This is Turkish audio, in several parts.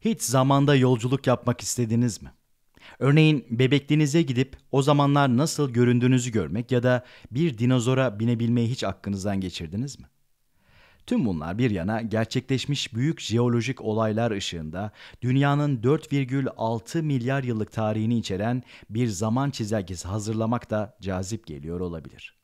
Hiç zamanda yolculuk yapmak istediniz mi? Örneğin bebekliğinize gidip o zamanlar nasıl göründüğünüzü görmek ya da bir dinozora binebilmeyi hiç aklınızdan geçirdiniz mi? Tüm bunlar bir yana gerçekleşmiş büyük jeolojik olaylar ışığında dünyanın 4,6 milyar yıllık tarihini içeren bir zaman çizelgesi hazırlamak da cazip geliyor olabilir.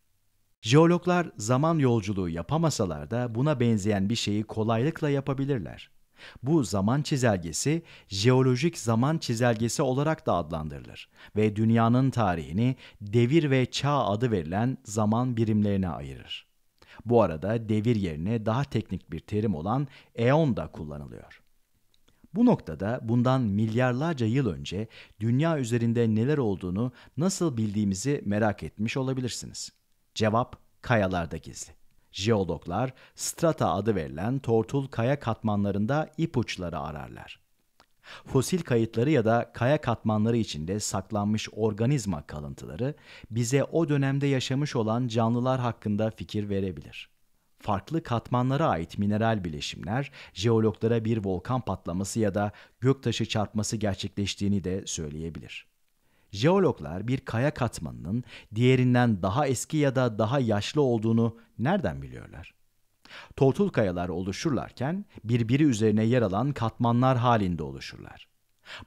Jeologlar zaman yolculuğu yapamasalar da buna benzeyen bir şeyi kolaylıkla yapabilirler. Bu zaman çizelgesi jeolojik zaman çizelgesi olarak da adlandırılır ve dünyanın tarihini devir ve çağ adı verilen zaman birimlerine ayırır. Bu arada devir yerine daha teknik bir terim olan eon da kullanılıyor. Bu noktada bundan milyarlarca yıl önce dünya üzerinde neler olduğunu nasıl bildiğimizi merak etmiş olabilirsiniz. Cevap kayalarda gizli. Jeologlar strata adı verilen tortul kaya katmanlarında ipuçları ararlar. Fosil kayıtları ya da kaya katmanları içinde saklanmış organizma kalıntıları bize o dönemde yaşamış olan canlılar hakkında fikir verebilir. Farklı katmanlara ait mineral bileşimler jeologlara bir volkan patlaması ya da göktaşı çarpması gerçekleştiğini de söyleyebilir. Jeologlar bir kaya katmanının diğerinden daha eski ya da daha yaşlı olduğunu nereden biliyorlar? Tortul kayalar oluşurlarken birbiri üzerine yer alan katmanlar halinde oluşurlar.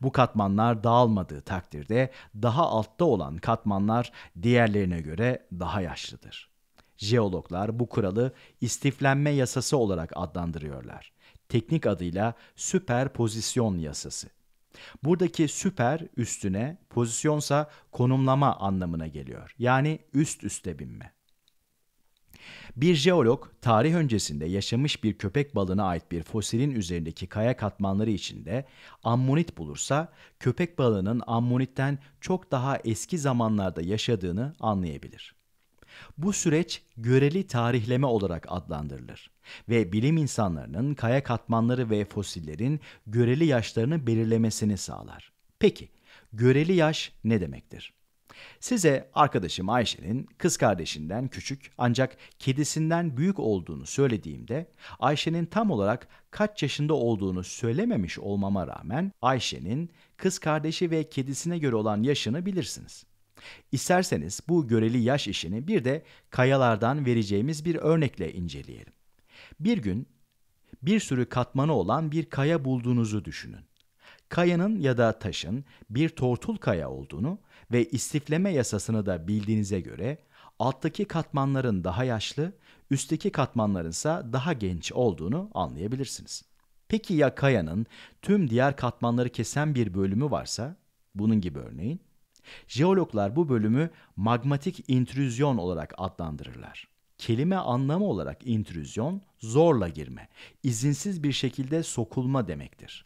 Bu katmanlar dağılmadığı takdirde daha altta olan katmanlar diğerlerine göre daha yaşlıdır. Jeologlar bu kuralı istiflenme yasası olarak adlandırıyorlar. Teknik adıyla süperpozisyon yasası. Buradaki süper üstüne, pozisyonsa konumlama anlamına geliyor. Yani üst üste binme. Bir jeolog, tarih öncesinde yaşamış bir köpek balığına ait bir fosilin üzerindeki kaya katmanları içinde ammonit bulursa, köpek balığının ammonitten çok daha eski zamanlarda yaşadığını anlayabilir. Bu süreç göreli tarihleme olarak adlandırılır ve bilim insanlarının kaya katmanları ve fosillerin göreli yaşlarını belirlemesini sağlar. Peki, göreli yaş ne demektir? Size arkadaşım Ayşe'nin kız kardeşinden küçük ancak kedisinden büyük olduğunu söylediğimde Ayşe'nin tam olarak kaç yaşında olduğunu söylememiş olmama rağmen Ayşe'nin kız kardeşi ve kedisine göre olan yaşını bilirsiniz. İsterseniz bu göreli yaş işini bir de kayalardan vereceğimiz bir örnekle inceleyelim. Bir gün bir sürü katmanı olan bir kaya bulduğunuzu düşünün. Kayanın ya da taşın bir tortul kaya olduğunu ve istifleme yasasını da bildiğinize göre alttaki katmanların daha yaşlı, üstteki ise daha genç olduğunu anlayabilirsiniz. Peki ya kayanın tüm diğer katmanları kesen bir bölümü varsa? Bunun gibi örneğin. Jeologlar bu bölümü magmatik intrüzyon olarak adlandırırlar kelime anlamı olarak intrüzyon zorla girme, izinsiz bir şekilde sokulma demektir.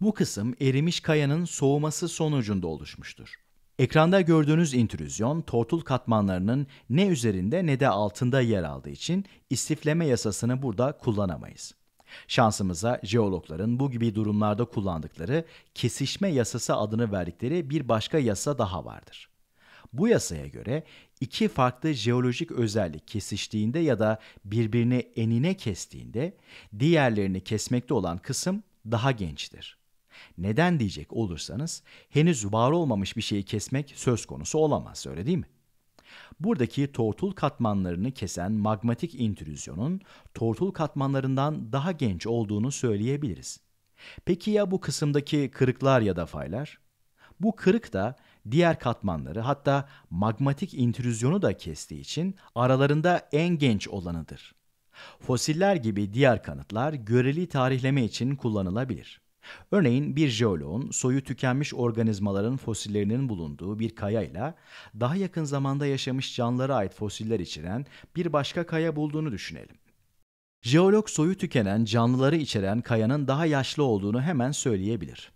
Bu kısım erimiş kayanın soğuması sonucunda oluşmuştur. Ekranda gördüğünüz intrüzyon tortul katmanlarının ne üzerinde ne de altında yer aldığı için istifleme yasasını burada kullanamayız. Şansımıza jeologların bu gibi durumlarda kullandıkları kesişme yasası adını verdikleri bir başka yasa daha vardır. Bu yasaya göre iki farklı jeolojik özellik kesiştiğinde ya da birbirini enine kestiğinde diğerlerini kesmekte olan kısım daha gençtir. Neden diyecek olursanız henüz var olmamış bir şeyi kesmek söz konusu olamaz öyle değil mi? Buradaki tortul katmanlarını kesen magmatik intrüzyonun tortul katmanlarından daha genç olduğunu söyleyebiliriz. Peki ya bu kısımdaki kırıklar ya da faylar? Bu kırık da diğer katmanları hatta magmatik intrüzyonu da kestiği için aralarında en genç olanıdır. Fosiller gibi diğer kanıtlar göreli tarihleme için kullanılabilir. Örneğin bir jeoloğun soyu tükenmiş organizmaların fosillerinin bulunduğu bir kayayla daha yakın zamanda yaşamış canlılara ait fosiller içeren bir başka kaya bulduğunu düşünelim. Jeolog soyu tükenen canlıları içeren kayanın daha yaşlı olduğunu hemen söyleyebilir.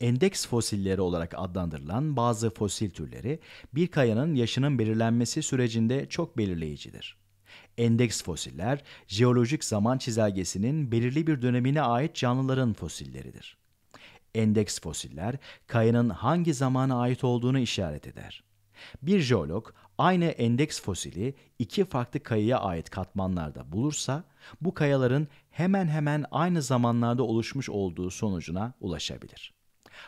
Endeks fosilleri olarak adlandırılan bazı fosil türleri bir kayanın yaşının belirlenmesi sürecinde çok belirleyicidir. Endeks fosiller, jeolojik zaman çizelgesinin belirli bir dönemine ait canlıların fosilleridir. Endeks fosiller, kayanın hangi zamana ait olduğunu işaret eder. Bir jeolog aynı endeks fosili iki farklı kayaya ait katmanlarda bulursa, bu kayaların hemen hemen aynı zamanlarda oluşmuş olduğu sonucuna ulaşabilir.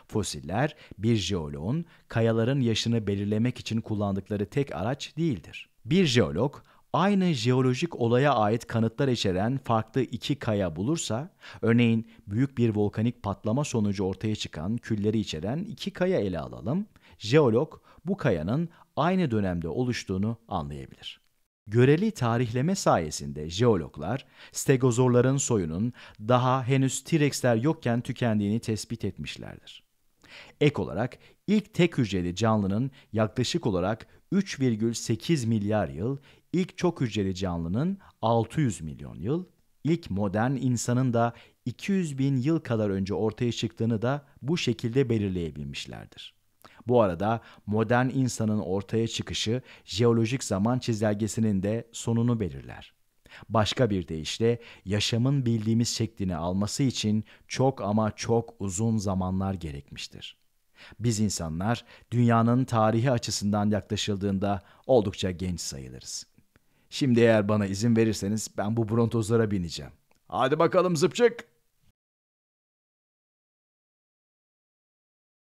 Fosiller bir jeoloğun kayaların yaşını belirlemek için kullandıkları tek araç değildir. Bir jeolog aynı jeolojik olaya ait kanıtlar içeren farklı iki kaya bulursa, örneğin büyük bir volkanik patlama sonucu ortaya çıkan külleri içeren iki kaya ele alalım, jeolog bu kayanın aynı dönemde oluştuğunu anlayabilir. Göreli tarihleme sayesinde jeologlar stegozorların soyunun daha henüz T-Rex'ler yokken tükendiğini tespit etmişlerdir. Ek olarak ilk tek hücreli canlının yaklaşık olarak 3,8 milyar yıl, ilk çok hücreli canlının 600 milyon yıl, ilk modern insanın da 200 bin yıl kadar önce ortaya çıktığını da bu şekilde belirleyebilmişlerdir. Bu arada modern insanın ortaya çıkışı jeolojik zaman çizelgesinin de sonunu belirler. Başka bir deyişle yaşamın bildiğimiz şeklini alması için çok ama çok uzun zamanlar gerekmiştir. Biz insanlar dünyanın tarihi açısından yaklaşıldığında oldukça genç sayılırız. Şimdi eğer bana izin verirseniz ben bu brontozlara bineceğim. Hadi bakalım zıpçık.